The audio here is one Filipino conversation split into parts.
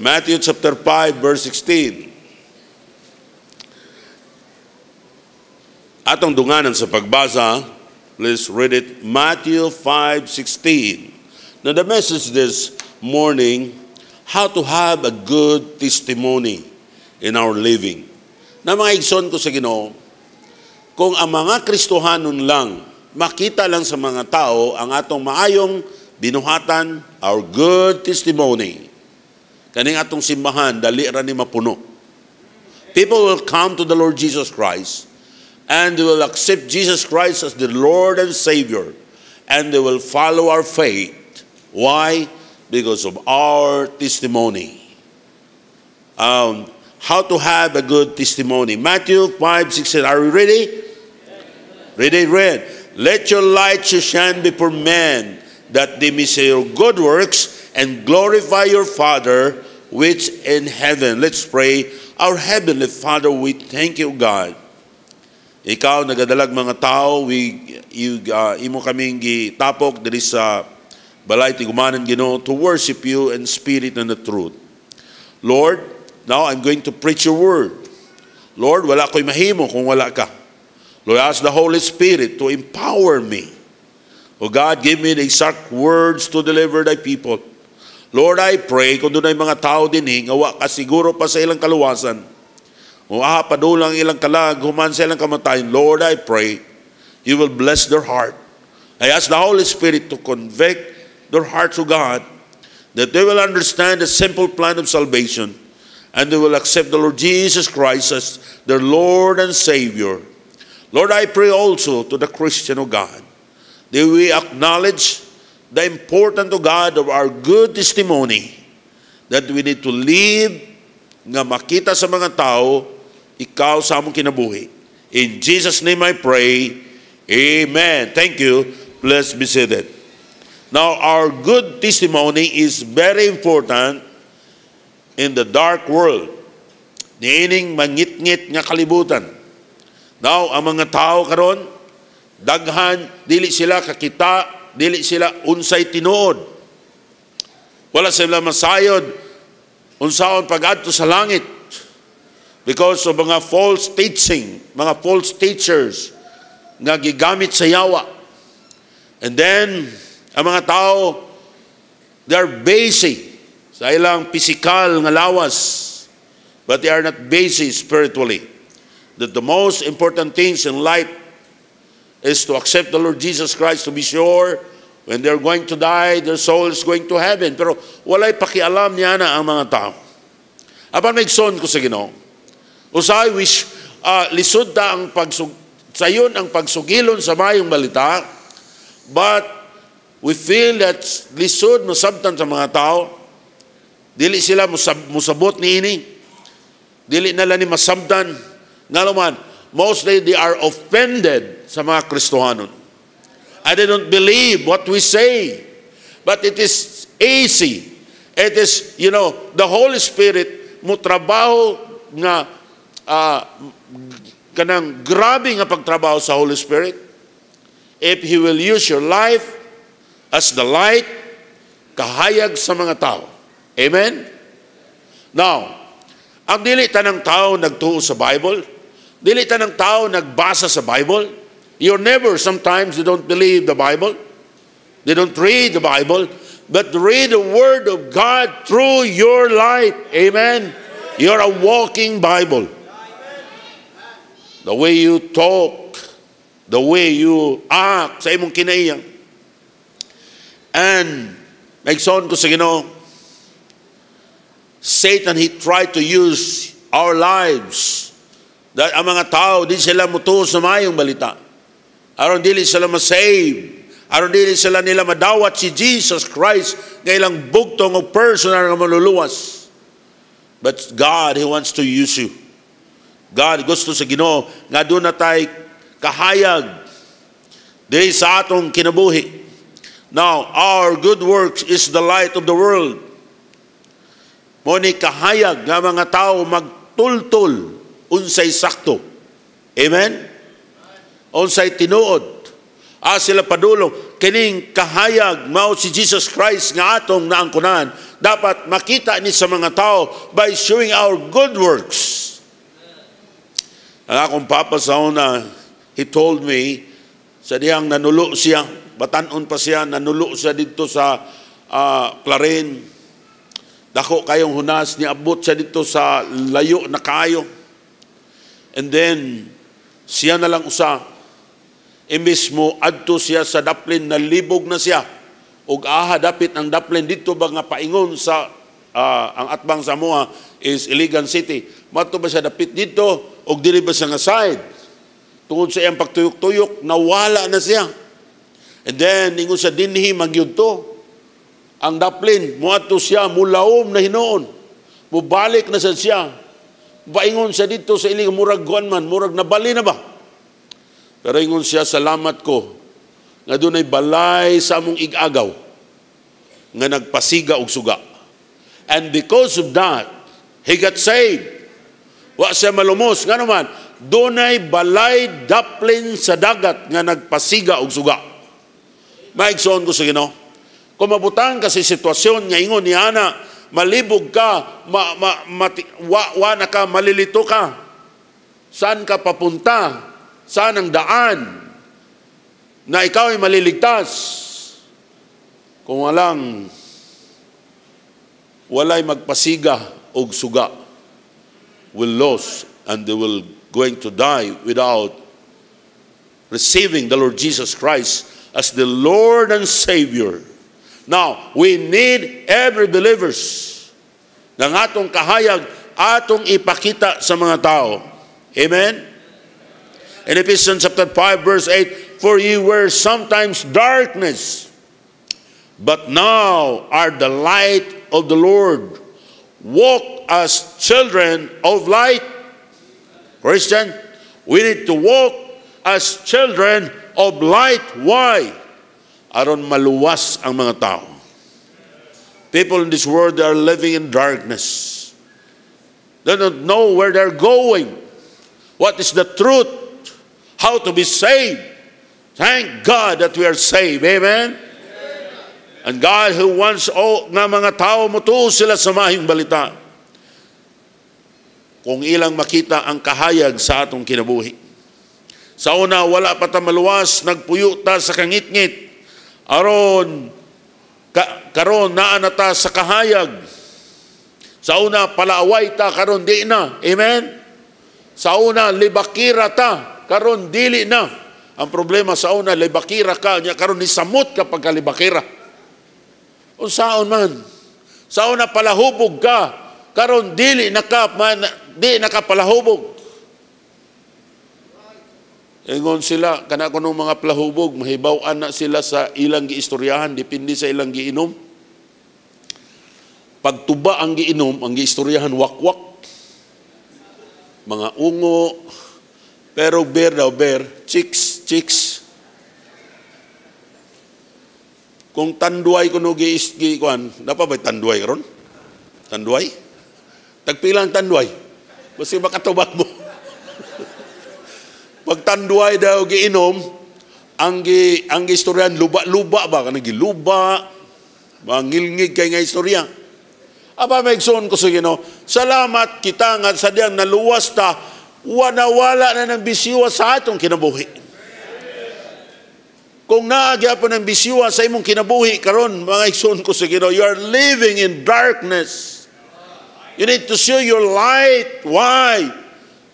Matthew chapter 5, verse 16. Atong dunganan sa pagbasa, please read it. Matthew 5:16. Now the message this morning, how to have a good testimony in our living. Na mga igsoon ko sa Ginoo, kung ang mga Kristohanon lang makita lang sa mga tao ang atong maayong binuhatan, our good testimony. Kaning atong simbahan, dali ra ni mapuno. People will come to the Lord Jesus Christ and they will accept Jesus Christ as the Lord and Savior and they will follow our faith. Why? Because of our testimony. Um, how to have a good testimony. Matthew 5, 16. Are we ready? Ready, read. Let your light shine before men that they may see your good works and glorify your Father which in heaven. Let's pray. Our Heavenly Father, we thank you, God. Ikaw, nagadalag mga tao, we, you, uh, imo kaming tapok diri sa balay tigumanan gino to worship you in spirit and the truth. Lord, now I'm going to preach your word. Lord, wala ko'y mahimo kung wala ka. Lord, ask the Holy Spirit to empower me. O oh God, give me the exact words to deliver thy people. Lord, I pray kung doon ay mga tao din eh, ngawa kasiguro pa sa ilang kaluwasan. O aha, padulang ilang kalag, human sa ilang kamatayan. Lord, I pray you will bless their heart. I ask the Holy Spirit to convict their heart to God that they will understand the simple plan of salvation and they will accept the Lord Jesus Christ as their Lord and Savior. Lord, I pray also to the Christian, O God, that we acknowledge the important to God of our good testimony that we need to live nga makita sa mga tao ikaw sa among kinabuhi. In Jesus name I pray. Amen. Thank you. Please be seated. Now, our good testimony is very important in the dark world. Niining mangit-ngit nga kalibutan. Now, ang mga tao karon daghan dili sila kakita dili sila unsay tinuod. Wala sila masayod unsaon pagadto sa langit because of mga false teaching, mga false teachers nga gigamit sa yawa. And then, ang mga tao, they are basic sa ilang pisikal nga lawas but they are not basic spiritually. That the most important things in life is to accept the Lord Jesus Christ to be sure when they're going to die, their soul is going to heaven. Pero walay pakialam niya na ang mga tao. Aban son ko sa Ginoo. Usay wish uh, lisod ta ang pagsug sayon ang pagsugilon sa mayong balita, but we feel that lisod mo sabtan sa mga tao, dili sila musab, musabot ni ini, dili nala ni masabtan, nga man, Mostly, they are offended sa mga Kristohanon. I they don't believe what we say. But it is easy. It is, you know, the Holy Spirit mo trabaho nga uh, kanang grabe nga pagtrabaho sa Holy Spirit. If He will use your life as the light, kahayag sa mga tao. Amen? Now, ang dili tanang tao nagtuo sa Bible, Dili tanang tao nagbasa sa Bible. Your neighbor, sometimes they don't believe the Bible. They don't read the Bible. But read the Word of God through your life. Amen? You're a walking Bible. The way you talk, the way you act sa imong kinaiya. And, nagsoon ko sa Ginoo, Satan, he tried to use our lives dahil ang mga tao, di sila mutuo sa mayong balita. Aron dili sila ma-save. Aron dili sila nila madawat si Jesus Christ nga ilang bugtong o personal nga maluluwas. But God, He wants to use you. God gusto sa Ginoo nga doon na tay kahayag diri sa atong kinabuhi. Now, our good works is the light of the world. Mo ni kahayag nga mga tao magtultol unsay sakto. Amen? Unsay tinuod. Ah, sila padulong. Kining kahayag mao si Jesus Christ nga atong naangkunan. Dapat makita ni sa mga tao by showing our good works. Ang akong papa sa una, he told me, sa diyang nanulo siya, batanon pa siya, nanulo siya dito sa uh, Clarin. Dako kayong hunas, ni niabot siya dito sa layo na kayo And then, siya na lang usa, imbis e mo, adto siya sa daplin, nalibog na siya. Og aha, dapit ang daplin, dito ba nga paingon sa uh, ang atbang sa Samoa is Iligan City. Mato ba siya dapit dito, og dili ba siya nga side? Tungod sa iyang pagtuyok-tuyok, nawala na siya. And then, ingon sa dinhi, magyud to. Ang daplin, muato siya, mulaom na hinoon. Mubalik na sa siya baingon siya dito sa iling murag guan man, murag nabali na ba? Pero ingon siya, salamat ko nga dunay balay sa among igagaw nga nagpasiga og suga. And because of that, he got saved. Wa siya malumos. Nga naman, dunay balay daplin sa dagat nga nagpasiga og suga. Maigsoon ko sa Ginoo. Kung mabutang kasi sitwasyon nga ingon ni ana, malibog ka, ma, ma, mati, wa, wa na ka, malilito ka. Saan ka papunta? Saan ang daan? Na ikaw ay maliligtas. Kung walang, walay magpasiga og suga will lose and they will going to die without receiving the Lord Jesus Christ as the Lord and Savior Now, we need every believers ng atong kahayag, atong ipakita sa mga tao. Amen? In Ephesians chapter 5 verse 8, For ye were sometimes darkness, but now are the light of the Lord. Walk as children of light. Christian, we need to walk as children of light. Why? aron maluwas ang mga tao. People in this world, they are living in darkness. They don't know where they're going. What is the truth? How to be saved? Thank God that we are saved. Amen? And God who wants all nga mga tao mutuo sila sa mahing balita. Kung ilang makita ang kahayag sa atong kinabuhi. Sa una, wala pa ta maluwas, nagpuyo ta sa kangit-ngit. Aron, ka, karon naa na sa kahayag. Sa una, palaaway ta, karon di na. Amen? Sa una, libakira ta, karon dili na. Ang problema sa una, libakira ka, niya karon ni samot ka pagkalibakira. Unsaon man. Sa una, palahubog ka, karon dili na ka, man, di na ka palahubog. Ingon sila, kana ko mga plahubog, mahibaw na sila sa ilang giistoryahan, dipindi sa ilang giinom. Pagtuba ang giinom, ang giistoryahan, wakwak. Mga ungo, pero bear daw, bear, chicks, chicks. Kung tanduay ko no giis, gi, kuan, dapat ba tanduay ron? Tanduay? Tagpilang tanduay? Kasi makatubak mo. Pagtanduay daw giinom, ang gi ang istoryan luba-luba ba kanang giluba mangilngig kay nga istorya. Aba maigsoon ko sa Ginoo, salamat kita nga sa diyang naluwas ta wala wala na nang bisiwa sa atong kinabuhi. Kung naagyapon ng bisiwa sa imong kinabuhi karon mga igsoon ko sa Ginoo, you are living in darkness. You need to show your light. Why?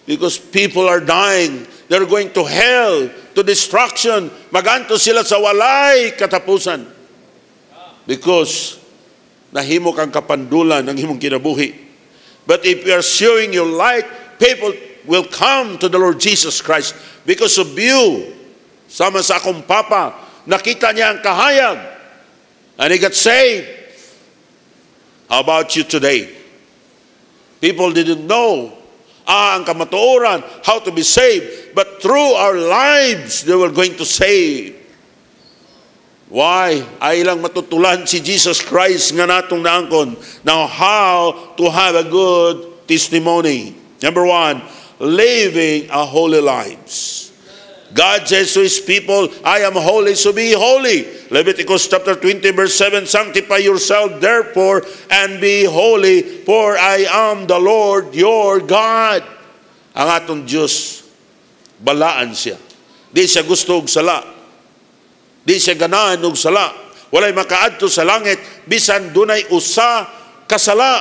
Because people are dying. They're going to hell, to destruction. Maganto sila sa walay katapusan. Because nahimok kang kapandulan ng himong kinabuhi. But if you are showing your light, people will come to the Lord Jesus Christ because of you. Sama sa akong papa, nakita niya ang kahayag and he got saved. How about you today? People didn't know ang kamatuoran, how to be saved. But through our lives, they were going to save. Why? Ay lang matutulan si Jesus Christ nga natong naangkon. Now, how to have a good testimony? Number one, living a holy lives. God says to his people, I am holy, so be holy. Leviticus chapter 20, verse 7, Sanctify yourself therefore and be holy, for I am the Lord your God. Ang atong Diyos, balaan siya. Di siya gusto og sala. Di siya ganahan og sala. Walay makaadto sa langit, bisan dunay usa kasala.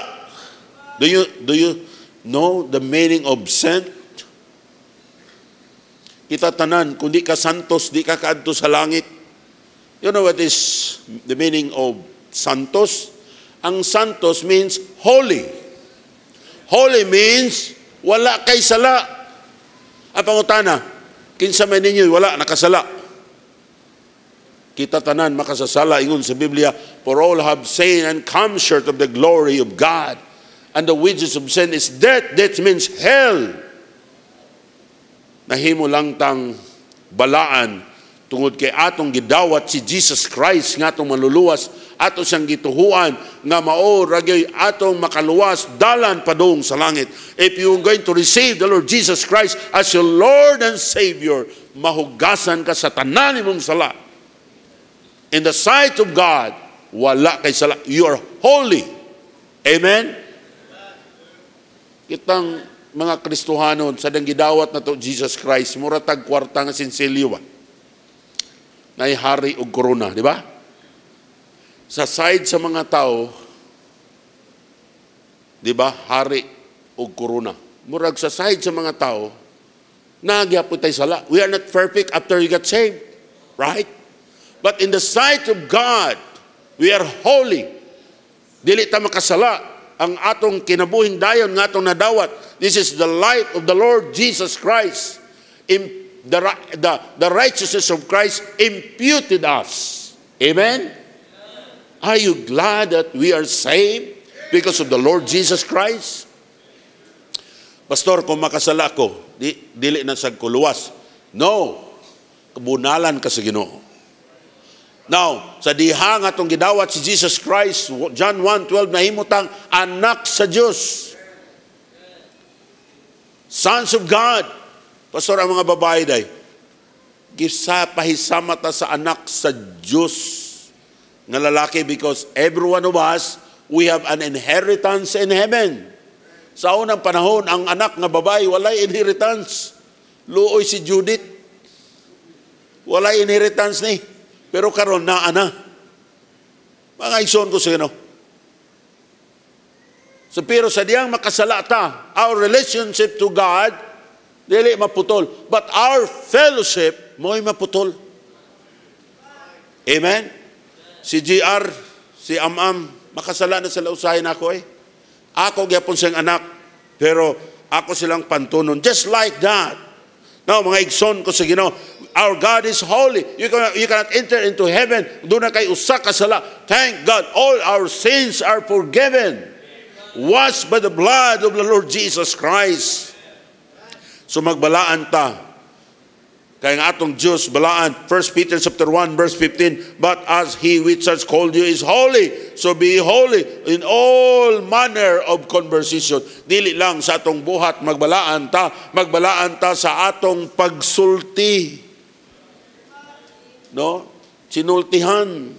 Do you, do you know the meaning of sin? kita tanan, kundi ka santos, di ka kaadto sa langit. You know what is the meaning of santos? Ang santos means holy. Holy means wala kay sala. Apang utana, kinsa man ninyo wala nakasala. Kita tanan makasasala ingon sa Biblia, for all have sinned and come short of the glory of God. And the wages of sin is death. Death means hell nahimo lang tang balaan tungod kay atong gidawat si Jesus Christ nga atong maluluwas ato siyang gituhuan nga mao ragyoy atong makaluwas dalan padung sa langit if you going to receive the Lord Jesus Christ as your Lord and Savior mahugasan ka sa tanan imong sala in the sight of God wala kay sala you are holy amen kitang mga Kristohanon sa nanggidawat na to Jesus Christ, muratag kwarta nga sinsilyo ba? Na hari og corona, di ba? Sa side sa mga tao, di ba, hari og corona. Murag sa side sa mga tao, nagyapon tayo sala. We are not perfect after you got saved, right? But in the sight of God, we are holy. Dili ta makasala ang atong kinabuhing dayon nga atong nadawat. This is the light of the Lord Jesus Christ. In the, the, the righteousness of Christ imputed us. Amen? Are you glad that we are saved because of the Lord Jesus Christ? Pastor, kung makasala ko, di, dili na sa kuluwas. No, kabunalan ka sa ginoo. Now, sa diha nga itong gidawat si Jesus Christ, John 1.12, nahimutang anak sa Diyos. Sons of God. Pastor, ang mga babae day, gisa pahisama ta sa anak sa Diyos nga lalaki because every one of us, we have an inheritance in heaven. Sa unang panahon, ang anak nga babae, walay inheritance. Luoy si Judith. Walay inheritance ni. Eh. Pero karon naa na. Mga igsoon ko sa Ginoo. So, pero sa diyang makasala ta, our relationship to God, dili maputol. But our fellowship, mo'y maputol. Amen? Si GR, si Amam, makasala na sila usahin ako eh. Ako gyapon siyang anak, pero ako silang pantunon. Just like that. Now, mga igson ko sa Ginoo, Our God is holy. You cannot, you cannot enter into heaven. Doon na kay usa ka sala. Thank God, all our sins are forgiven. Washed by the blood of the Lord Jesus Christ. So magbalaan ta. Kaya nga atong Diyos, balaan. 1 Peter chapter 1, verse 15, But as He which has called you is holy, so be holy in all manner of conversation. Dili lang sa atong buhat, magbalaan ta. Magbalaan ta sa atong pagsulti no? Sinultihan.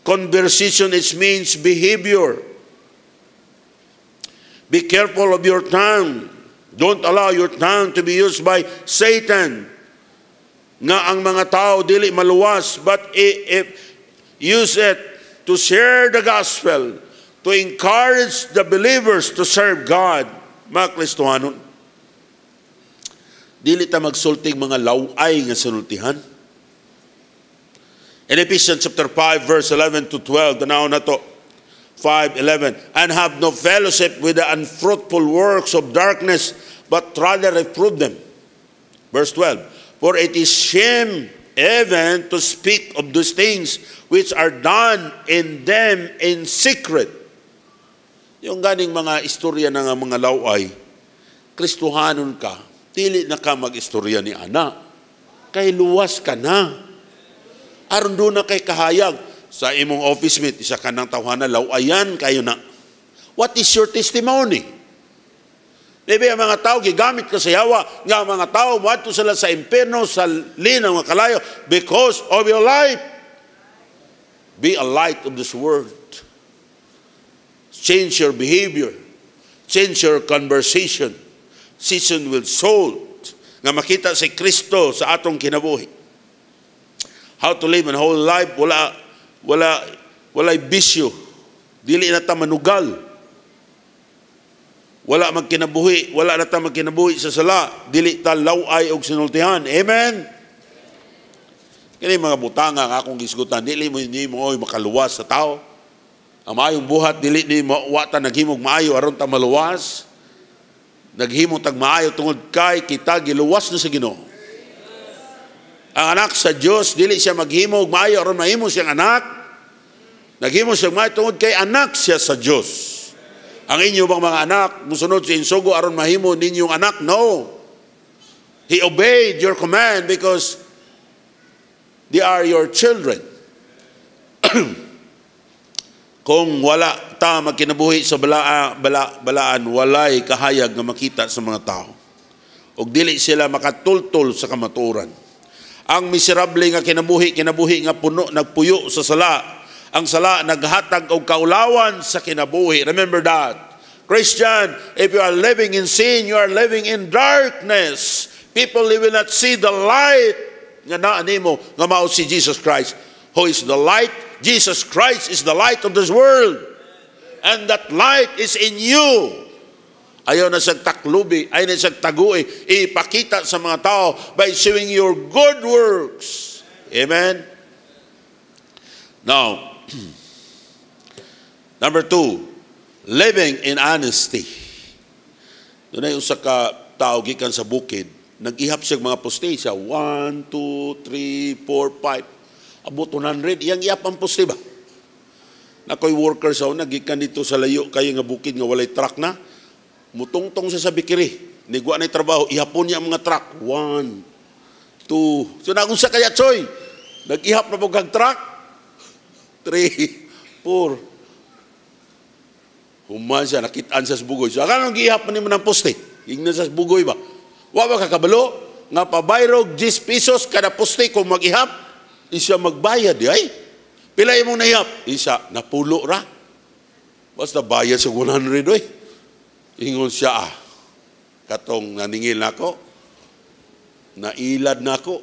Conversation it means behavior. Be careful of your tongue. Don't allow your tongue to be used by Satan Nga ang mga tao dili maluwas but if use it to share the gospel, to encourage the believers to serve God. Mga Kristohanon, Dili ta magsulting mga laway nga sinultihan. In Ephesians chapter 5 verse 11 to 12, tanaw na to. 5:11 and have no fellowship with the unfruitful works of darkness but rather reprove them. Verse 12 For it is shame even to speak of those things which are done in them in secret. Yung ganing mga istorya ng mga laway, Kristuhanon ka, Dili na ka mag-istorya ni ana. Kay luwas ka na. Aron doon na kay kahayag sa imong office mate, isa ka ng tawhana, ayan kayo na. What is your testimony? Maybe diba, ang mga tao gigamit ka sa yawa nga mga tao moadto sila sa impierno sa linaw nga kalayo because of your life. Be a light of this world. Change your behavior. Change your conversation season will soul nga makita si Kristo sa atong kinabuhi. How to live a whole life wala wala walay bisyo. Dili na ta manugal. Wala man kinabuhi, wala na ta magkinabuhi sa sala, dili ta laway og sinultihan. Amen. Kini mga butanga nga akong gisgutan, dili mo ni mo oy makaluwas sa tao. Ang maayong buhat dili ni mawata naghimog maayo aron ta maluwas naghimo tag maayo tungod kay kita giluwas na sa Ginoo. Ang anak sa Dios dili siya maghimo og maayo aron mahimo siyang anak. Naghimo siya maayo tungod kay anak siya sa Dios. Ang inyo bang mga anak musunod sa insugo aron mahimo ninyong anak? No. He obeyed your command because they are your children. kung wala ta makinabuhi sa balaa, bala, balaan, walay kahayag nga makita sa mga tao. Ug dili sila makatultol sa kamaturan. Ang miserable nga kinabuhi, kinabuhi nga puno, nagpuyo sa sala. Ang sala naghatag og kaulawan sa kinabuhi. Remember that. Christian, if you are living in sin, you are living in darkness. People will not see the light nga naa nimo nga mao si Jesus Christ who is the light Jesus Christ is the light of this world. And that light is in you. Ayaw na sa taklubi, ayaw na sa sagtagui, ipakita sa mga tao by showing your good works. Amen? Now, number two, living in honesty. Doon ay usaka ka tao gikan sa bukid, nag-ihap siya mga postage, siya, 1, 2, 3, 4, 5, abot 100, iyang iapang poste ba? Na ko'y worker sa una, gikan dito sa layo kay nga bukid nga walay truck na, mutungtong sa sabikiri, nigwa na trabaho, ihapon niya ang mga truck. One, two, so nagunsa kaya choy, nagihap ihap na po truck, three, four, Human siya, nakitaan sa bugoy. So, kanang ni man mo poste. Ingnan sa bugoy ba? Wa ba kakabalo? Nga pabayrog 10 pesos kada poste kung magihap Isya magbayad, eh, ay? Pilay mong nahiyap. isa napulo ra. Basta bayad sa 100, ay. Eh. Ingon siya, ah. Katong naningil na ako. Nailad na ako.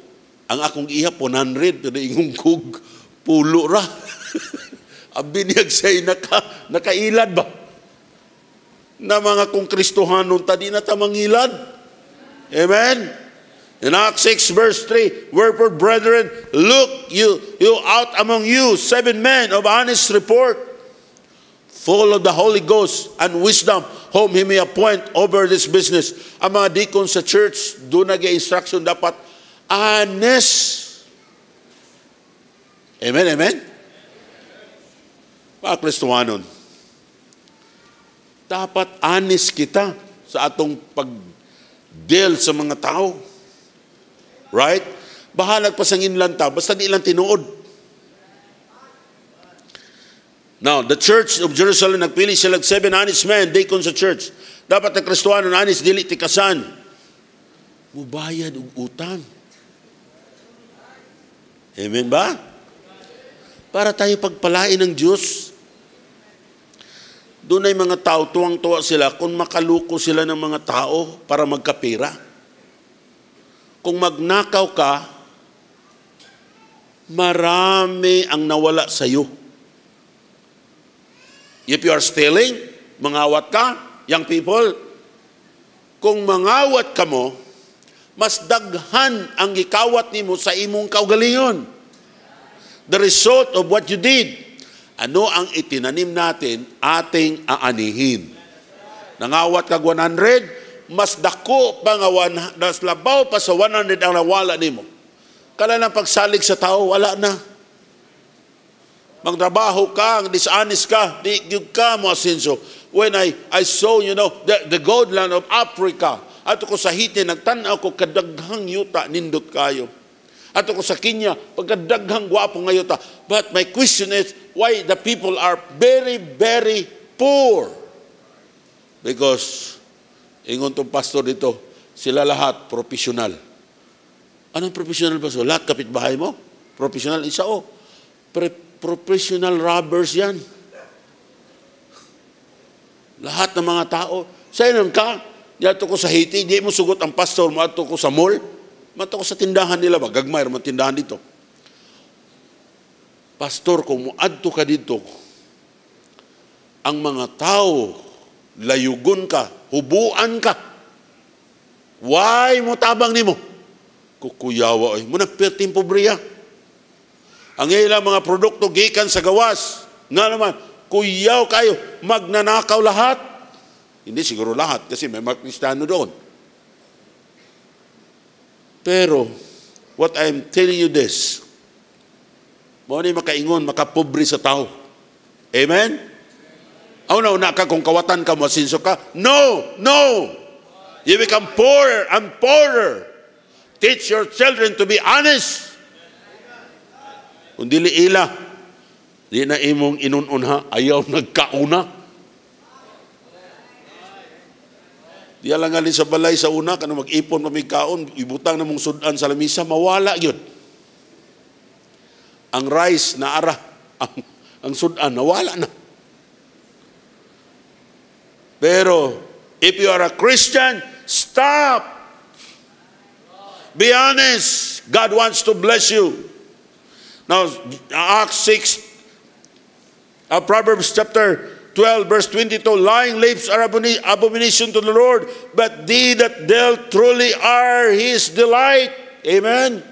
Ang akong ihap, 100. Pero ingong kog pulo ra. Abi niya say naka, nakailad ba? Na mga kong kristohanon, tadi na tamang ilad. Amen? In Acts 6 verse 3, Wherefore, brethren, look you, you out among you, seven men of honest report, full of the Holy Ghost and wisdom, whom He may appoint over this business. Ang mga deacon sa church, doon nag instruction dapat honest. Amen, amen? Pakristuhanon. Dapat honest kita sa atong pag-deal sa mga tao. Right? Bahalag pa sang inlanta, basta di ilang tinuod. Now, the church of Jerusalem, nagpili sila seven honest men, deacons sa church. Dapat na kristuano na honest, dili tikasan. Mubayad og utang. Amen ba? Para tayo pagpalain ng Diyos. Doon ay mga tao, tuwang-tuwa sila kung makaluko sila ng mga tao para magkapira. Kung magnakaw ka, marami ang nawala sa iyo. If you are stealing, mangawat ka, young people. Kung mangawat ka mo, mas daghan ang gikawat nimo sa imong kaugalingon. The result of what you did. Ano ang itinanim natin, ating aanihin. Nangawat ka 100, mas dako pa nga wana, nas labaw pa sa 100 ang nawala nimo. Kala ng pagsalig sa tao, wala na. Magtrabaho ka, ang dishonest ka, di gyud ka mo asinso. When I, I saw, you know, the, the gold land of Africa, ato ko sa Haiti, nagtan-aw ko kadaghang yuta nindot kayo. Ato ko sa Kenya, pagkadaghang gwapo nga yuta. But my question is, why the people are very, very poor? Because Ingon tong pastor dito, sila lahat profesional. Anong profesional ba so? Lahat kapitbahay mo? Profesional? Isa o. Oh. Pre- professional robbers yan. Lahat ng mga tao. Sayon ka? Yato ko sa Haiti, di mo sugot ang pastor mo, ato ko sa mall. Mato ko sa tindahan nila ba? Gagmay, man tindahan dito. Pastor, kung muadto ka dito, ang mga tao layugon ka, hubuan ka. Why mo tabang nimo? Kukuyawa ay mo nagperting pobreya. Ang ilang mga produkto gikan sa gawas, nga naman, kuyaw kayo, magnanakaw lahat. Hindi siguro lahat kasi may mga Kristiyano doon. Pero, what I'm telling you this, mo ni makaingon, makapobre sa tao. Amen? Oh no, na ka kung kawatan ka mo sinso ka. No, no. You become poorer and poorer. Teach your children to be honest. Kung dili ila, di na imong inununha, ayaw nagkauna. Diya lang alin sa balay sa una, kanang mag-ipon mamigkaon, ibutang na mong sudan sa lamisa, mawala yun. Ang rice na ara, ang, ang sudan, nawala na. Pero if you are a Christian, stop. Be honest. God wants to bless you. Now, Acts 6, uh, Proverbs chapter 12, verse 22, lying lips are abomination to the Lord, but they that deal truly are His delight. Amen?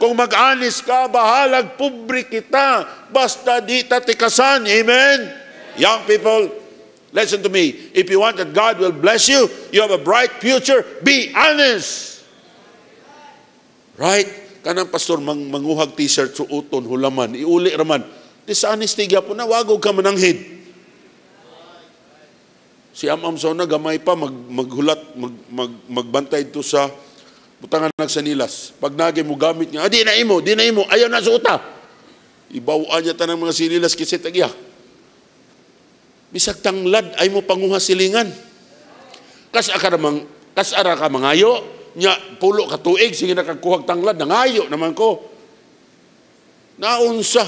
Kung mag-anis ka, bahalag pubri kita, basta di tatikasan. Amen? Amen? Young people, Listen to me. If you want that God will bless you, you have a bright future, be honest. Right? Kanang pastor, mang manguhag t-shirt, suuton, hulaman, iuli raman. Dishonesty gya po na, wago ka mananghid. Si Amam Sauna, gamay pa, mag, maghulat, mag, mag, magbantay ito sa butangan sanilas. Pag nagay mo gamit niya, ah, di na imo, di na imo, ayaw na sa uta. Ibawaan niya tanang mga sinilas kasi tagiya bisag tanglad ay mo panguha silingan. Kas ara mang kas ara ka mangayo nya pulo ka tuig sige nakakuhag tanglad nangayo naman ko. Naunsa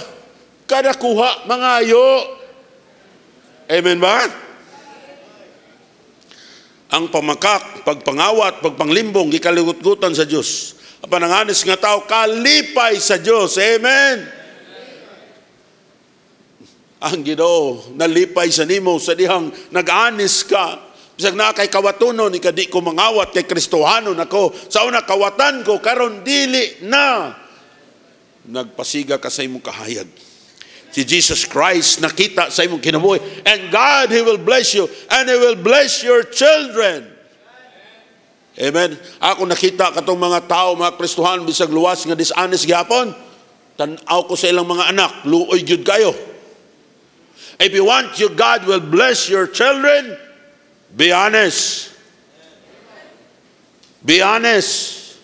kada kuha mangayo. Amen ba? Ang pamakak, pagpangawat, pagpanglimbong, gikaligot-gutan sa Diyos. Ang pananganis nga tao, kalipay sa Diyos. Amen ang Ginoo nalipay sa nimo sa dihang nag-anis ka bisag na kay kawatono ni kadi ko mangawat kay Kristohano nako sa una kawatan ko karon dili na nagpasiga ka sa imong kahayag si Jesus Christ nakita sa imong kinabuhi and God he will bless you and he will bless your children Amen. Ako nakita katong mga tao, mga Kristohan, bisag luwas nga dishonest gihapon, tanaw ko sa ilang mga anak, luoy gyud kayo. If you want your God will bless your children, be honest. Be honest.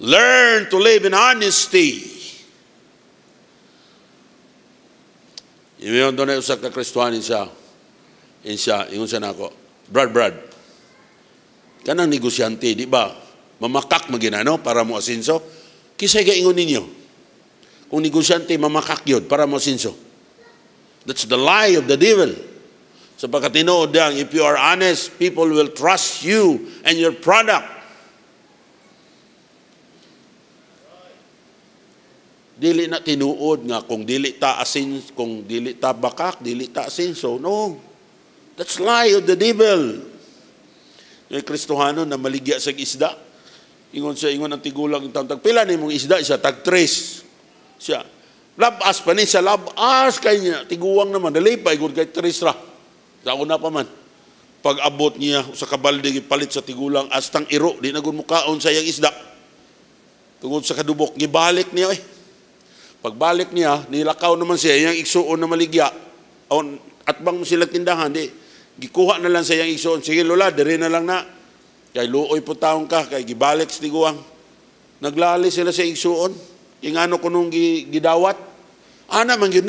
Learn to live in honesty. Iyon doon ay usak ka Kristuhan siya. Insya, ingon siya nako. Brad, Brad. Kanang negosyante, di ba? Mamakak maginano para mo asinso. Kisay ga ingon ninyo. Kung negosyante, mamakak yun para mo asinso. That's the lie of the devil. Sapagkat tinood ang, if you are honest, people will trust you and your product. Dili na tinuod nga kung dili ta asin, kung dili ta bakak, dili ta asin. So, no. That's lie of the devil. Yung Kristohano na maligya sa isda. Ingon sa ingon ang tigulang tagpila ni mong isda, isa tag-trace. Siya, Labas pa ni sa labas kay niya. Tiguang naman. Dalipay, good kay Trisra. Sa una pa man. Pag abot niya sa kabalde, palit sa tigulang, astang iro, di na mukaon sa iyang isda. Tungod sa kadubok, gibalik niya eh. Pagbalik niya, nilakaw naman siya, iyang iksuon na maligya. On, at bang sila tindahan, di, gikuha na lang sa iyang iksuon. Sige lola, dire na lang na. Kay luoy po taong ka, kay gibalik sa tiguang. Naglali sila sa iksuon ingano ko nung gidawat. Ana man gid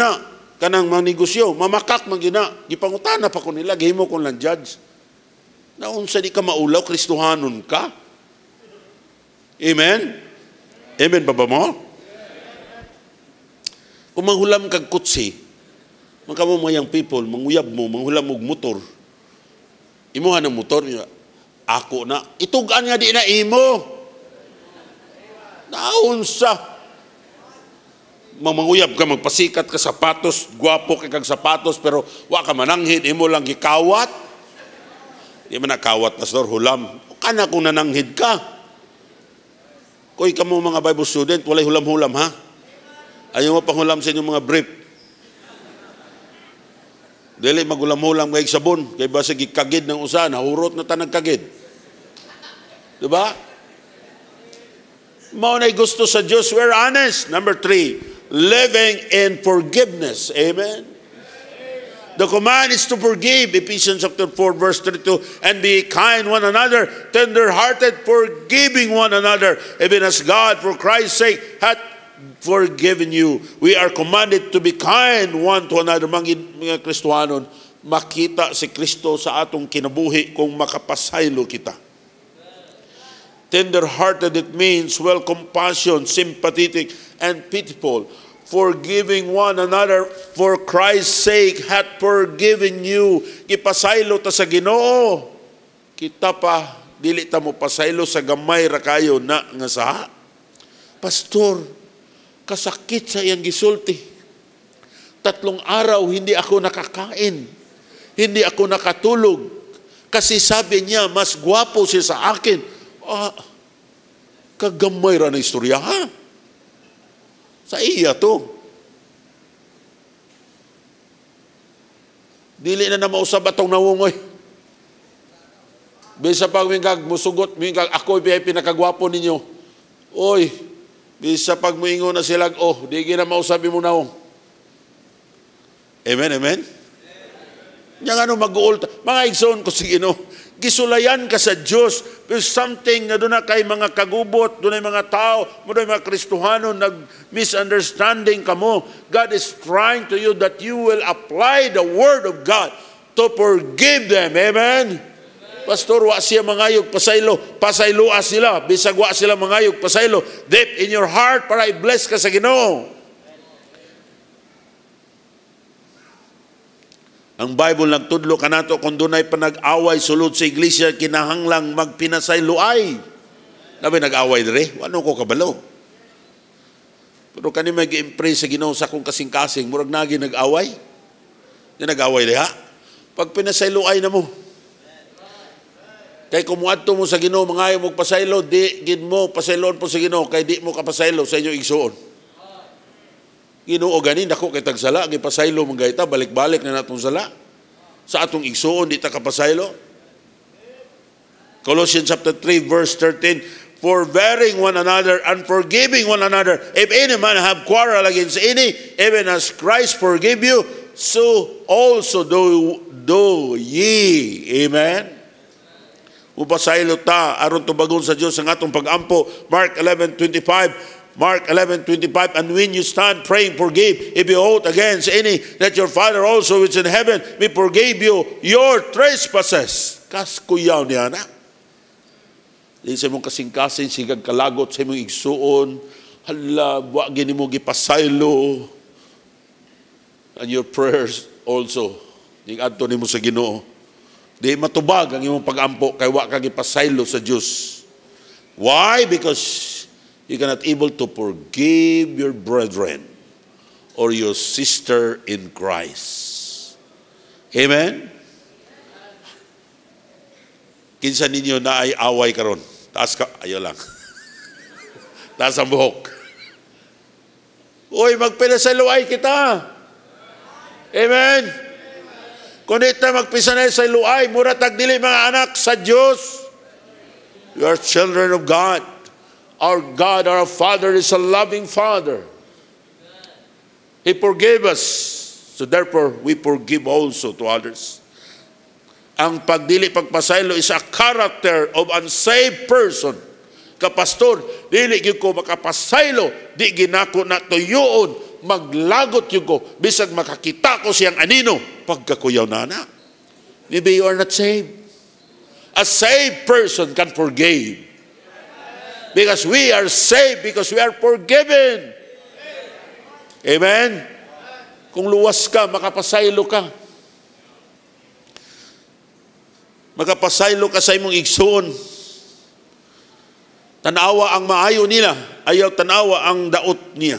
kanang manegosyo, mamakak man gid na. Gipangutana pa ko nila, gihimo ko lang judge. na unsa di ka maulaw, Kristohanon ka. Amen? Amen ba ba mo? Kung manghulam kag kutsi, mangkamo mayang people, manguyab mo, manghulam og motor, imuha ng motor, ako na, itugaan nga di na imo. Naunsa mamanguyab ka, magpasikat ka sapatos, guwapo ka kag sapatos, pero wa ka mananghid, imo lang gikawat. Di man nakawat, Pastor, hulam. Kana kung nananghid ka. Koy ka mo mga Bible student, walay hulam-hulam ha. Ayaw mo pang hulam sa inyong mga brief. Dili magulam-hulam kay sabon, kay basa gikagid ng usa, nahurot na tanang kagid. ba Mao na gusto sa Diyos, we're honest. Number three, living in forgiveness. Amen? The command is to forgive, Ephesians chapter 4, verse 32, and be kind one another, tender-hearted, forgiving one another, even as God, for Christ's sake, hath forgiven you. We are commanded to be kind one to another. Mga, mga Kristohanon, makita si Kristo sa atong kinabuhi kung makapasaylo kita. Tender-hearted, it means well compassion, sympathetic, and pitiful, forgiving one another for Christ's sake hath forgiven you. gipasaylo ta sa Ginoo. Kita pa dili ta mo pasaylo sa gamay ra kayo na nga sa Pastor, kasakit sa iyang gisulti. Tatlong araw hindi ako nakakain. Hindi ako nakatulog. Kasi sabi niya, mas gwapo siya sa akin ah, kagamay ra na istorya ha? Sa iya to. Dili na na mausab atong nawungoy. Bisa pag mingag musugot, mingag ako ay pinakagwapo ninyo. Oy, bisa pag muingon na sila, oh, di na mausabi mo nawong. Amen, amen? amen. Yang ano mag-uulta. Mga igsoon ko sige no. Gisulayan ka sa Diyos. Pero something na doon na kay mga kagubot, doon mga tao, doon mga Kristuhano, nag-misunderstanding ka mo. God is trying to you that you will apply the Word of God to forgive them. Amen? Amen. Pastor, wa siya mangayog pasaylo. Pasayloa sila. Bisag wa sila mangayog pasaylo. Deep in your heart para i-bless ka sa Ginoo. Ang Bible nagtudlo kanato kung dunay panag-away sulod sa iglesia kinahanglang magpinasay luay. Nabi nag-away dire, wano ko kabalo. Pero kani may gi-impress sa Ginoo sa kung kasing-kasing, murag nagi nag-away. Di nag-away diha. Pag pinasay luay na mo. Kay kumuadto mo sa Ginoo mangayo mo pasaylo, di gid mo pasaylon po sa Ginoo kay di mo kapasaylo sa inyo igsuon. Ginoo ganin dako kay tagsala gi pasaylo man gayta balik-balik na natong sala. Sa atong igsoon di ta kapasaylo. Colossians chapter 3 verse 13 forbearing one another and forgiving one another if any man have quarrel against any even as Christ forgive you so also do, do ye amen upasaylo ta aron tubagon sa Dios ang atong pag-ampo. Mark 11:25 Mark 11, 25, And when you stand praying, forgive if you ought against any, that your Father also which in heaven may forgive you your trespasses. Kaskuyaw niya na. Di sa mong kasing-kasing, sigag kalagot sa mong igsuon, hala, wagin mo gipasaylo. And your prayers also, ning adto mo sa Ginoo. Di matubag ang imong pag-ampo kay wa ka gipasaylo sa Dios. Why? Because you cannot able to forgive your brethren or your sister in Christ. Amen? Kinsa ninyo na ay away karon? Taas ka, ayo lang. Taas ang buhok. Uy, magpinasaluay kita. Amen? Kunit na magpisanay sa luay, mura tagdili mga anak sa Diyos. You are children of God. Our God, our Father, is a loving Father. He forgave us. So therefore, we forgive also to others. Ang pagdili pagpasaylo is a character of unsaved person. Kapastor, dili gyud ko makapasaylo, di ginako na tuyoon, maglagot yun ko, bisag makakita ko siyang anino, pagkakuyaw na na. Maybe you are not saved. A saved person can forgive. Because we are saved, because we are forgiven. Amen? Kung luwas ka, makapasaylo ka. Makapasaylo ka sa imong igsoon. Tanawa ang maayo nila, ayaw tanawa ang daot niya.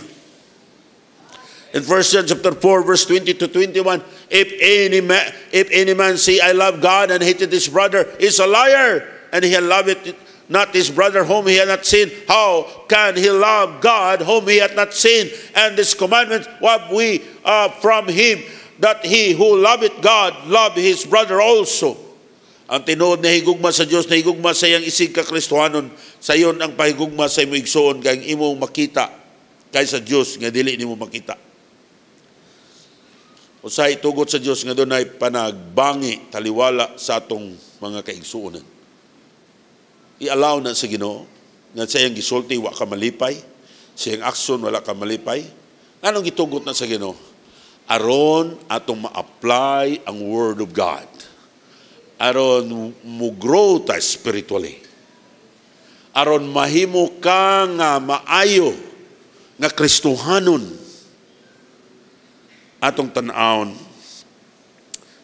In 1 John chapter 4, verse 20 to 21, if any, man, if any man say, I love God and hated his brother, is a liar, and he loveth not his brother whom he had not seen. How can he love God whom he had not seen? And this commandment what we are from him, that he who loveth God love his brother also. Ang tinuod na higugma sa Dios na higugma sa iyang isig ka Kristohanon, sayon ang pahigugma sa imong igsoon kay imong makita kaysa Dios nga dili nimo makita. Usay itugot sa Dios nga dunay panagbangi taliwala sa atong mga kaigsoonan i-allow na sa Ginoo nga sayang gisulti wa ka malipay, sayang aksyon wala ka malipay. Anong gitugot na sa Ginoo? Aron atong ma-apply ang word of God. Aron mo grow ta spiritually. Aron mahimo ka nga maayo nga Kristohanon atong tan-aon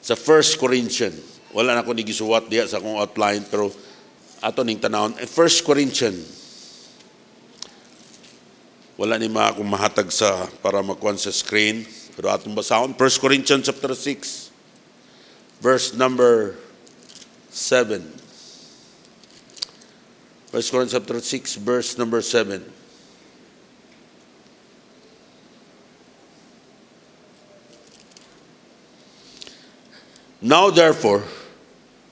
sa 1 Corinthians. Wala na ko ni gisuwat diha sa akong outline pero ato ning tanawon 1 eh, Corinthians wala ni mga akong mahatag sa para makuan sa screen pero atong basahon 1 Corinthians chapter 6 verse number 7 1 Corinthians chapter 6 verse number 7 Now therefore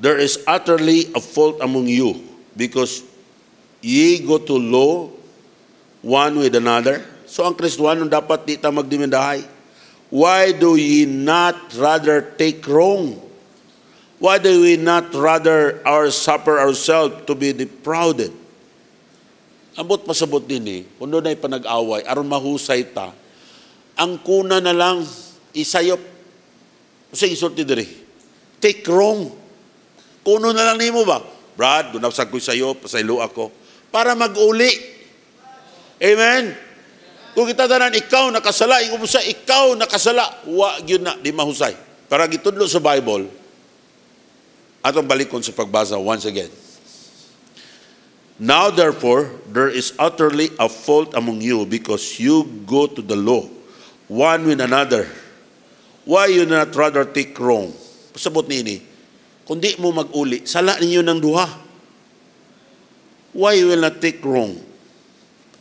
there is utterly a fault among you, because ye go to law one with another. So ang Kristwano dapat di ta magdimendahay. Why do ye not rather take wrong? Why do we not rather our suffer ourselves to be defrauded? Ambot pasabot din eh. Kung doon ay panag-away, aron mahusay ta, ang kuna na lang isayop. Kasi isulti diri. Take wrong kuno na lang nimo ba? Brad, gunapsag ko sa iyo, pasaylo ako. Para mag-uli. Amen? Kung kita tanan, ikaw nakasala, ikaw sa ikaw nakasala, wa yun na, di mahusay. Para gitudlo sa Bible, atong balikon sa pagbasa once again. Now therefore, there is utterly a fault among you because you go to the law, one with another. Why you not rather take wrong? Pasabot ni ini, kundi mo mag-uli. sala ninyo ng duha. Why will not take wrong?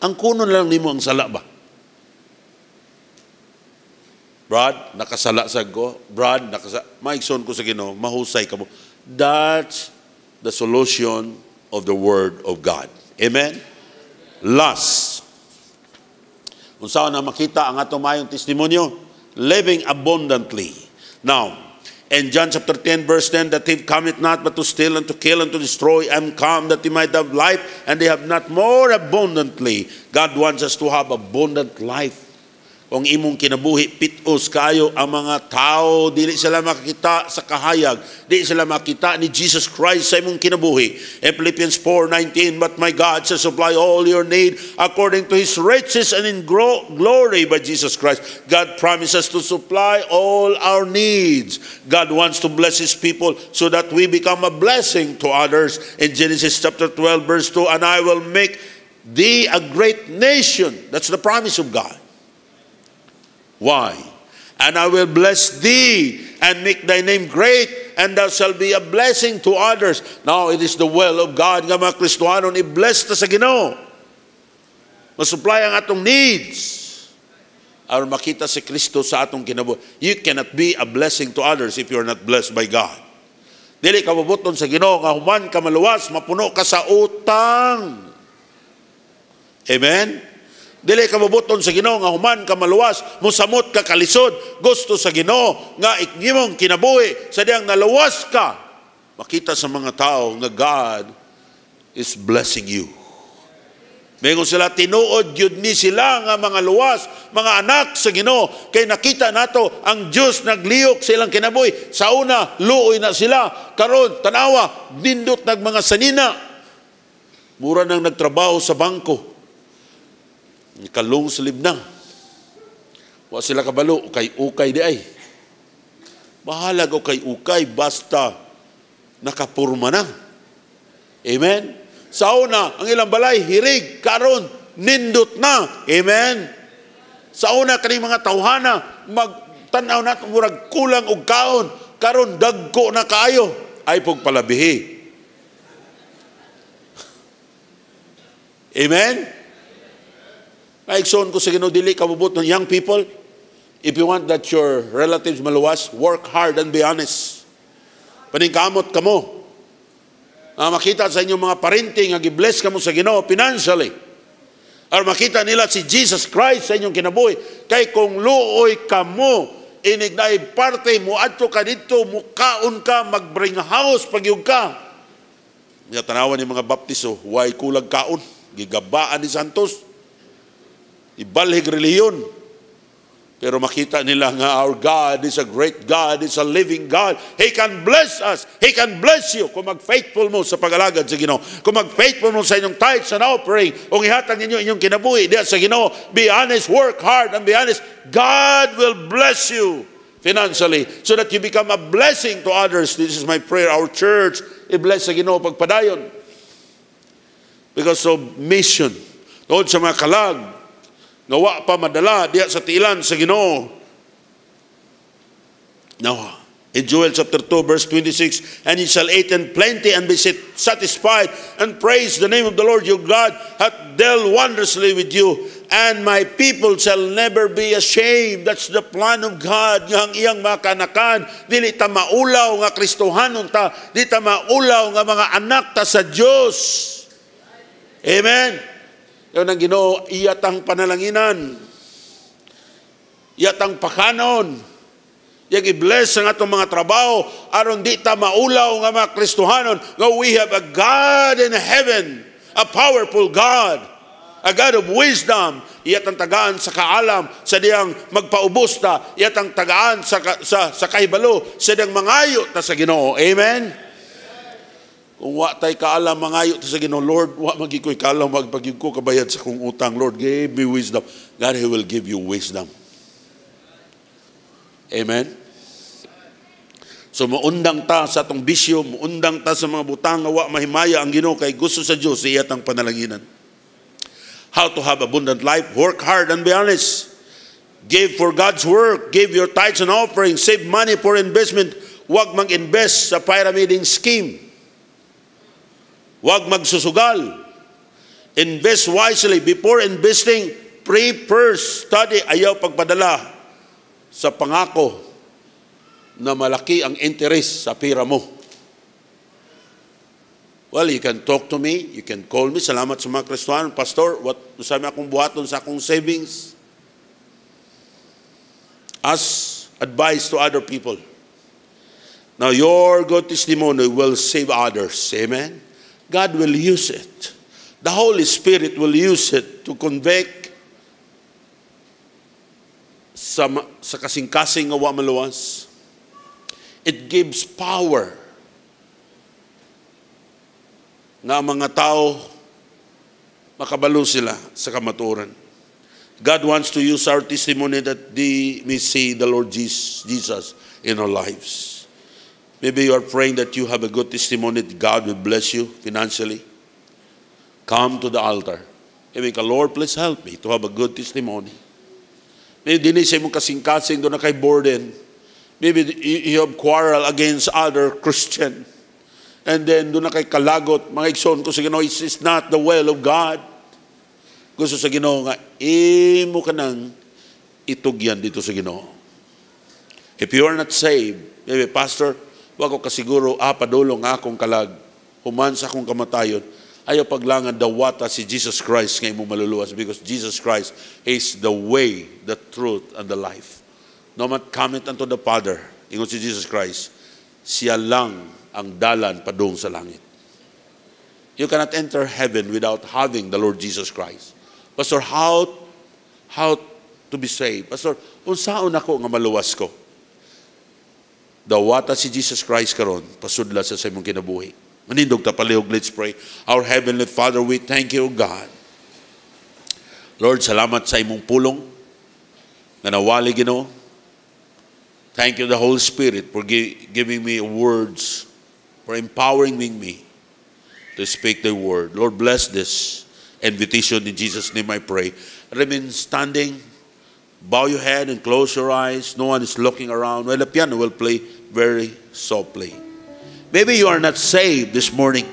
Ang kunon lang nimo ang sala ba? Brad, nakasala sa go. Brad, nakasala. Maigson ko sa Ginoo, mahusay ka mo. That's the solution of the Word of God. Amen? Last. Kung saan na makita ang ato mayong testimonyo, living abundantly. Now, And John chapter 10, verse 10, that thief cometh not but to steal and to kill and to destroy. I am come that he might have life and they have not more abundantly. God wants us to have abundant life. kung imong kinabuhi pitos kayo ang mga tao dili sila makita sa kahayag di sila makita ni Jesus Christ sa imong kinabuhi in Philippians 4:19 but my God shall supply all your need according to his riches and in glory by Jesus Christ God promises to supply all our needs God wants to bless his people so that we become a blessing to others in Genesis chapter 12 verse 2 and I will make thee a great nation that's the promise of God Why? And I will bless thee and make thy name great, and thou shalt be a blessing to others. Now, it is the will of God nga mga Kristwano ni bless ta sa Ginoo. Masupply ang atong needs. Aron makita si Kristo sa atong kinabuhi. You cannot be a blessing to others if you are not blessed by God. Dili ka mabuton sa Ginoo nga human ka maluwas, mapuno ka sa utang. Amen. Dili ka mabuton sa Ginoo nga human ka maluwas, musamot ka kalisod, gusto sa Ginoo nga ikgimong kinabuhi sa diyang naluwas ka. Makita sa mga tao nga God is blessing you. Mayroon sila tinuod yun ni sila nga mga luwas, mga anak sa Ginoo. Kay nakita nato ang Dios nagliok sa ilang kinabuhi. Sa una, luoy na sila. Karon, tanawa, nindot nag mga sanina. Mura nang nagtrabaho sa bangko Kalong sleeve na. Wa sila kabalo, kay ukay di ay. Bahala ko kay ukay, basta nakapurma na. Amen? Sa una, ang ilang balay, hirig, karon, nindot na. Amen? Sa una, kani mga tawhana, magtanaw na murag kulang og kaon, karon dagko na kayo, ay pagpalabihi. Amen? Maiksoon ko sa Ginoo dili ka young people. If you want that your relatives maluwas, work hard and be honest. Paningkamot ka mo. Ah, makita sa inyong mga parente nga gibless kamo sa Ginoo financially. Or makita nila si Jesus Christ sa inyong kinabuhi. Kay kung luoy kamo inignay parte mo ato ka dito mukaon ka magbring house pagyug ka nga tanawan ni mga baptiso why kulag kaon gigabaan ni Santos Ibalhig reliyon. Pero makita nila nga our God is a great God, is a living God. He can bless us. He can bless you kung mag-faithful mo sa pagalagad sa Ginoo. Kung mag-faithful mo sa inyong tithes and offering, kung ihatag ninyo inyong kinabuhi diya sa Ginoo, be honest, work hard, and be honest, God will bless you financially so that you become a blessing to others. This is my prayer. Our church, i-bless sa Ginoo pagpadayon. Because of mission. Doon sa mga kalag, nga wa pa madala diya sa tiilan sa Ginoo. Nawa. In Joel chapter 2 verse 26, And ye shall eat in plenty and be satisfied, and praise the name of the Lord your God, hath dealt wondrously with you, and my people shall never be ashamed. That's the plan of God, nga ang iyang mga kanakan. Dili ta maulaw nga Kristohanon ta, di ta maulaw nga mga anak ta sa Diyos. Amen. Yun ang ginoo, iyatang panalanginan. Iyatang pakanon. Yang i-bless ang atong mga trabaho aron di ta maulaw nga mga Kristohanon nga we have a God in heaven, a powerful God, a God of wisdom, iyatang tagaan sa kaalam sa diyang magpaubos ta, iyatang tagaan sa, sa, sa kahibalo sa diyang mangayo ta sa ginoo. Amen? Kung wa tay kaalam mangayo to sa Ginoo, Lord, wa magikoy kaalam magpagig ko kabayad sa kong utang. Lord, give me wisdom. God, He will give you wisdom. Amen? So muundang ta sa atong bisyo, muundang ta sa mga butang, nga wa mahimaya ang Ginoo kay gusto sa Dios iyat tang panalanginan. How to have abundant life, work hard and be honest. Give for God's work, give your tithes and offerings, save money for investment. Huwag mag-invest sa pyramiding scheme. Huwag magsusugal. Invest wisely. Before investing, pray first. Study. Ayaw pagpadala sa pangako na malaki ang interest sa pira mo. Well, you can talk to me. You can call me. Salamat sa mga Kristohan. Pastor, what, sabi akong buhaton sa akong savings as advice to other people. Now, your good testimony will save others. Amen? God will use it. The Holy Spirit will use it to convict sa, sa kasing-kasing awa maluwas. It gives power na mga tao makabalo sila sa kamaturan. God wants to use our testimony that they may see the Lord Jesus in our lives. Maybe you are praying that you have a good testimony that God will bless you financially. Come to the altar. Maybe ka, Lord, please help me to have a good testimony. Maybe dinay sa imong kasing-kasing doon na kay burden. Maybe you have quarrel against other Christian. And then doon na kay kalagot, mga igsoon ko sa Ginoo, it is not the will of God. Gusto sa Ginoo nga, imo ka nang itugyan dito sa Ginoo. If you are not saved, maybe, Pastor, Wa ko kasiguro, ah, padulong akong kalag, human sa akong kamatayon, ayo paglangan dawata si Jesus Christ ngay mo maluluwas because Jesus Christ is the way, the truth, and the life. No man comment unto the Father, ingon si Jesus Christ, siya lang ang dalan padung sa langit. You cannot enter heaven without having the Lord Jesus Christ. Pastor, how, how to be saved? Pastor, unsaon ako nga maluwas ko? dawata si Jesus Christ karon pasudla sa imong kinabuhi. Manindog ta palihog, let's pray. Our Heavenly Father, we thank you, God. Lord, salamat sa imong pulong na nawali gino Thank you, the Holy Spirit, for gi- giving me words, for empowering me to speak the word. Lord, bless this invitation. In Jesus' name I pray. Remain standing. Bow your head and close your eyes. No one is looking around. well, the piano will play, very softly. Maybe you are not saved this morning.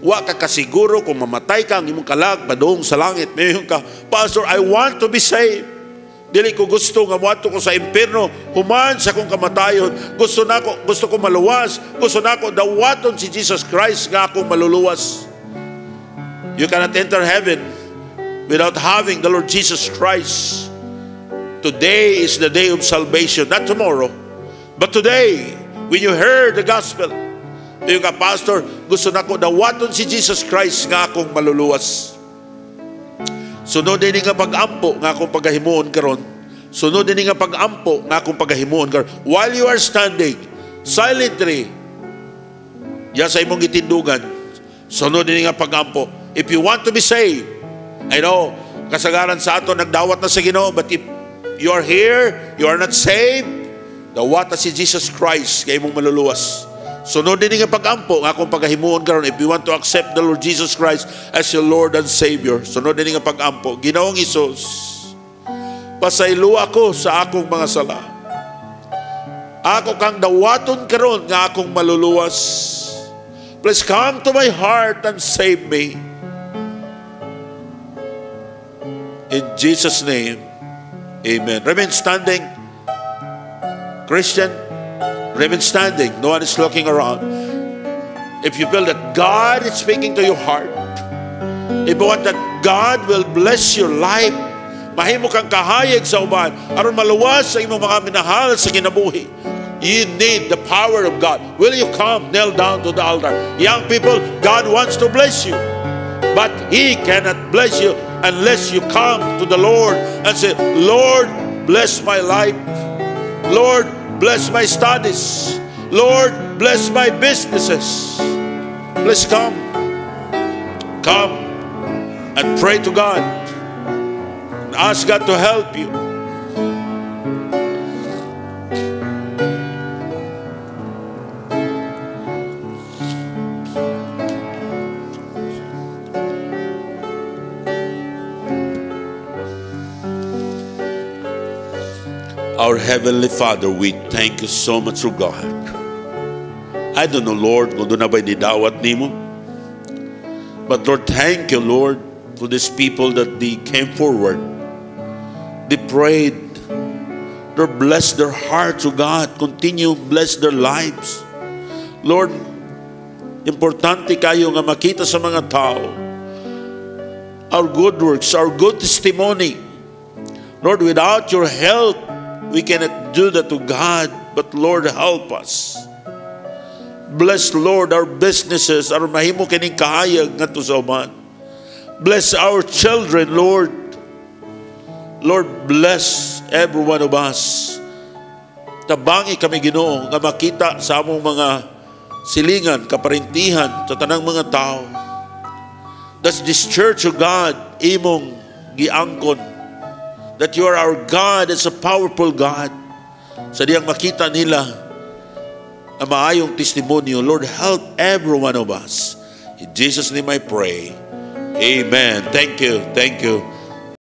Wa ka kasiguro kung mamatay ka ang imong kalag padung sa langit. Mayon ka, Pastor, I want to be saved. Dili ko gusto nga muadto ko sa impierno, human sa kong kamatayon. Gusto na ko, gusto ko maluwas. Gusto na ko dawaton si Jesus Christ nga akong maluluwas. You cannot enter heaven without having the Lord Jesus Christ. Today is the day of salvation, not tomorrow. But today, when you heard the gospel, yung nga, Pastor, gusto na ko, dawaton si Jesus Christ nga akong maluluwas. Sunod din nga pag-ampo nga akong pagahimuon karon. Sunod din nga pag-ampo nga akong pagahimuon karon. While you are standing, silently, yan sa imong gitindugan, sunod din nga pag-ampo. If you want to be saved, I know, kasagaran sa ato, nagdawat na sa Ginoo, but if you are here, you are not saved, Dawata si Jesus Christ kay mong maluluwas. Sunod din nga pagampo nga akong pagahimuon karon if you want to accept the Lord Jesus Christ as your Lord and Savior. Sunod din nga pagampo. Ginoong Isus, pasaylo ko sa akong mga sala. Ako kang dawaton karon nga akong maluluwas. Please come to my heart and save me. In Jesus' name, Amen. Remain standing. Christian, remain standing. No one is looking around. If you feel that God is speaking to your heart, if you want that God will bless your life, mahimo kang kahayag sa uban, aron maluwas sa imo mga minahal sa kinabuhi. You need the power of God. Will you come kneel down to the altar? Young people, God wants to bless you. But He cannot bless you unless you come to the Lord and say, Lord, bless my life. Lord, Bless my studies. Lord, bless my businesses. Please come. Come and pray to God. ask God to help you. Our Heavenly Father, we thank you so much, O God. I don't know, Lord, But Lord, thank you, Lord, for these people that they came forward. They prayed. Lord, bless their hearts, O God. Continue, bless their lives. Lord, importante kayo nga makita sa mga tao our good works, our good testimony. Lord, without your help, We cannot do that to God, but Lord, help us. Bless, Lord, our businesses, our mahimo kining kahayag nga to sa uman. Bless our children, Lord. Lord, bless every one of us. Tabangi kami ginoo nga makita sa among mga silingan, kaparintihan, sa tanang mga tao. That's this church of God, imong giangkon that you are our God, it's a powerful God. Sa diyang makita nila ang maayong testimonyo, Lord, help every one of us. In Jesus' name I pray. Amen. Thank you. Thank you.